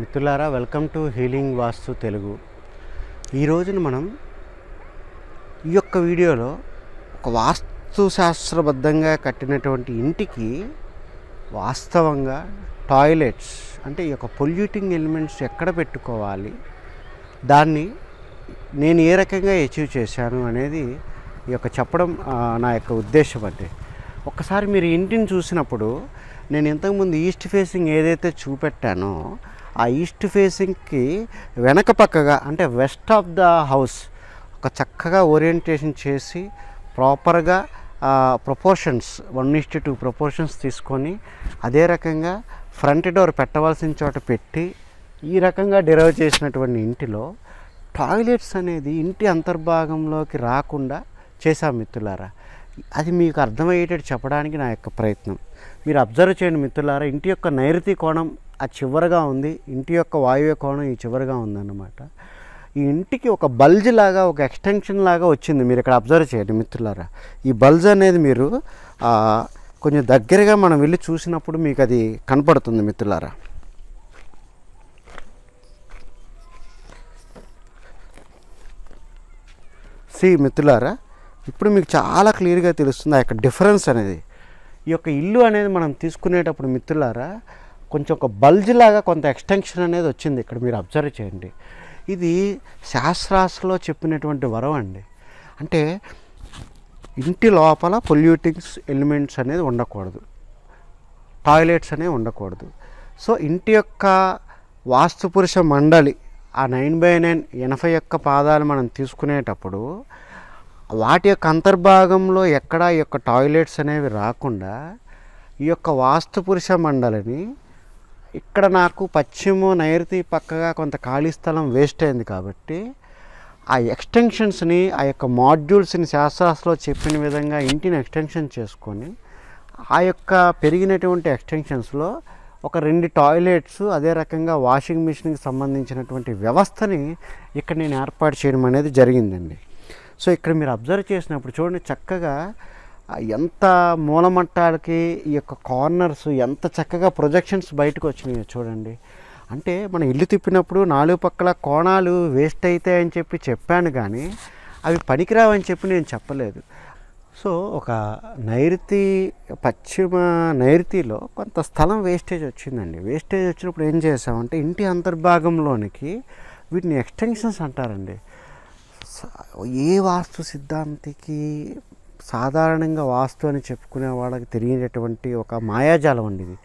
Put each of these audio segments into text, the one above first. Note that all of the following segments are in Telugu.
మిత్రులారా welcome to healing vastu Telugu ఈ రోజున మనం ఈ యొక్క వీడియోలో ఒక వాస్తు శాస్త్రబద్ధంగా కట్టినటువంటి ఇంటికి వాస్తవంగా టాయిలెట్స్ అంటే ఈ యొక్క పొల్యూటింగ్ ఎలిమెంట్స్ ఎక్కడ పెట్టుకోవాలి దాన్ని నేను ఏ రకంగా అచీవ్ చేశాను అనేది ఈ యొక్క చెప్పడం నా యొక్క ఉద్దేశం అండి ఒక్కసారి మీరు ఇంటిని చూసినప్పుడు నేను ఇంతకుముందు ఈస్ట్ ఫేసింగ్ ఏదైతే చూపెట్టానో ఆ ఈస్ట్ ఫేసింగ్కి వెనక పక్కగా అంటే వెస్ట్ ఆఫ్ ద హౌస్ ఒక చక్కగా ఓరియంటేషన్ చేసి ప్రాపర్గా proportions one is two proportions తీసుకొని అదే రకంగా ఫ్రంట్ డోర్ పెట్టవలసిన చోట పెట్టి ఈ రకంగా డిరైవ్ చేసినటువంటి ఇంటిలో టాయిలెట్స్ అనేది ఇంటి అంతర్భాగంలోకి రాకుండా చేశాం మిత్రులారా అది మీకు అర్థమయ్యేటట్టు చెప్పడానికి నా యొక్క ప్రయత్నం మీరు అబ్జర్వ్ చేయండి మిత్రులారా ఇంటి యొక్క నైరుతి కోణం ఆ చివరగా ఉంది ఇంటి యొక్క వాయువ్య కోణం ఈ చివరగా ఉందన్నమాట ఈ ఇంటికి ఒక బల్జ్ లాగా ఒక ఎక్స్టెన్షన్ లాగా వచ్చింది మీరు ఇక్కడ అబ్జర్వ్ చేయండి మిత్రులారా ఈ బల్జ్ అనేది మీరు కొంచెం దగ్గరగా మనం వెళ్ళి చూసినప్పుడు మీకు అది కనపడుతుంది మిత్రులారా సి మిత్రులారా ఇప్పుడు మీకు చాలా క్లియర్గా తెలుస్తుంది ఆ యొక్క డిఫరెన్స్ అనేది ఈ యొక్క ఇల్లు అనేది మనం తీసుకునేటప్పుడు మిత్రులారా కొంచెం ఒక బల్జ్ లాగా కొంత ఎక్స్టెన్షన్ అనేది వచ్చింది ఇక్కడ మీరు అబ్జర్వ్ చేయండి ఇది శాస్త్రాస్లో చెప్పినటువంటి వరం అండి అంటే ఇంటి లోపల పొల్యూటింగ్స్ ఎలిమెంట్స్ అనేది ఉండకూడదు టాయిలెట్స్ అనేవి ఉండకూడదు సో ఇంటి యొక్క వాస్తుపురుష మండలి ఆ నైన్ బై నైన్ ఎనభై యొక్క పాదాలు మనం తీసుకునేటప్పుడు వాటి యొక్క అంతర్భాగంలో ఎక్కడ ఈ యొక్క టాయిలెట్స్ అనేవి రాకుండా ఈ యొక్క వాస్తుపురుష మండలిని ఇక్కడ నాకు పశ్చిమ నైరుతి పక్కగా కొంత ఖాళీ స్థలం వేస్ట్ అయింది కాబట్టి ఆ ఎక్స్టెన్షన్స్ని ఆ యొక్క మాడ్యూల్స్ని శాస్త్రాస్లో చెప్పిన విధంగా ఇంటిని ఎక్స్టెన్షన్ చేసుకొని ఆ యొక్క పెరిగినటువంటి ఎక్స్టెన్షన్స్లో ఒక రెండు టాయిలెట్స్ అదే రకంగా వాషింగ్ మిషన్కి సంబంధించినటువంటి వ్యవస్థని ఇక్కడ నేను ఏర్పాటు చేయడం అనేది జరిగిందండి సో ఇక్కడ మీరు అబ్జర్వ్ చేసినప్పుడు చూడండి చక్కగా ఎంత మూలమట్టాలకి ఈ యొక్క కార్నర్స్ ఎంత చక్కగా ప్రొజెక్షన్స్ బయటకు వచ్చినాయో చూడండి అంటే మనం ఇల్లు తిప్పినప్పుడు నాలుగు పక్కల కోణాలు వేస్ట్ అవుతాయని చెప్పి చెప్పాను కానీ అవి పనికిరావని చెప్పి నేను చెప్పలేదు సో ఒక నైరుతి పశ్చిమ నైరుతిలో కొంత స్థలం వేస్టేజ్ వచ్చిందండి వేస్టేజ్ వచ్చినప్పుడు ఏం చేసామంటే ఇంటి అంతర్భాగంలోనికి వీటిని ఎక్స్టెన్షన్స్ అంటారండి ఏ వాస్తు సిద్ధాంతికి సాధారణంగా వాస్తు అని చెప్పుకునే వాళ్ళకి తెలియనటువంటి ఒక మాయాజాలం అండి ఇది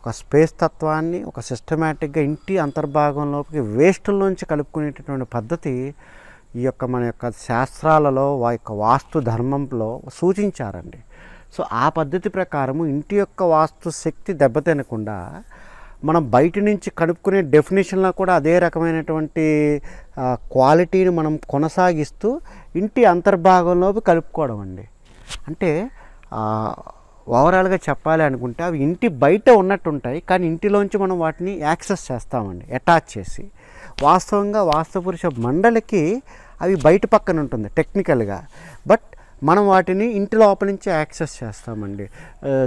ఒక స్పేస్ తత్వాన్ని ఒక సిస్టమేటిక్గా ఇంటి అంతర్భాగంలోకి వేస్టుల్లోంచి కలుపుకునేటటువంటి పద్ధతి ఈ యొక్క మన యొక్క శాస్త్రాలలో యొక్క వాస్తు ధర్మంలో సూచించారండి సో ఆ పద్ధతి ప్రకారము ఇంటి యొక్క వాస్తు శక్తి దెబ్బతినకుండా మనం బయట నుంచి కనుక్కునే డెఫినేషన్లో కూడా అదే రకమైనటువంటి క్వాలిటీని మనం కొనసాగిస్తూ ఇంటి అంతర్భాగంలోపు కలుపుకోవడం అండి అంటే ఓవరాల్గా చెప్పాలి అనుకుంటే అవి ఇంటి బయట ఉన్నట్టు ఉంటాయి కానీ ఇంటిలోంచి మనం వాటిని యాక్సెస్ చేస్తామండి అటాచ్ చేసి వాస్తవంగా వాస్తవపురుష మండలికి అవి బయట పక్కన ఉంటుంది టెక్నికల్గా బట్ మనం వాటిని ఇంటి లోపల నుంచి యాక్సెస్ చేస్తామండి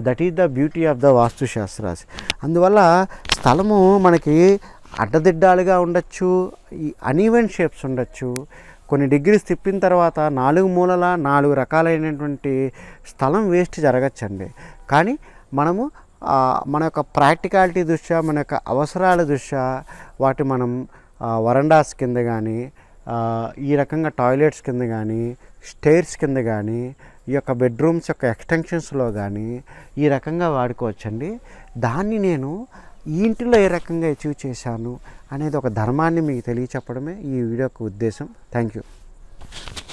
that is the beauty of the వాస్తుశాస్త్రాస్ అందువల్ల స్థలము మనకి అడ్డదిడ్డాలుగా ఉండొచ్చు ఈ అనీవెన్ షేప్స్ ఉండొచ్చు కొన్ని డిగ్రీస్ తిప్పిన తర్వాత నాలుగు మూలల నాలుగు రకాలైనటువంటి స్థలం వేస్ట్ జరగచ్చండి కానీ మనము మన యొక్క ప్రాక్టికాలిటీ దృష్ట్యా మన యొక్క అవసరాల దృష్ట్యా వాటి మనం వరండాస్ కింద కానీ ఈ రకంగా టాయిలెట్స్ కింద కానీ స్టేర్స్ కింద కానీ ఈ యొక్క బెడ్రూమ్స్ యొక్క ఎక్స్టెన్షన్స్లో కానీ ఈ రకంగా వాడుకోవచ్చండి దాన్ని నేను ఈ ఇంటిలో ఏ రకంగా అచీవ్ చేశాను అనేది ఒక ధర్మాన్ని మీకు తెలియచెప్పడమే ఈ వీడియోకి ఉద్దేశం థ్యాంక్ యూ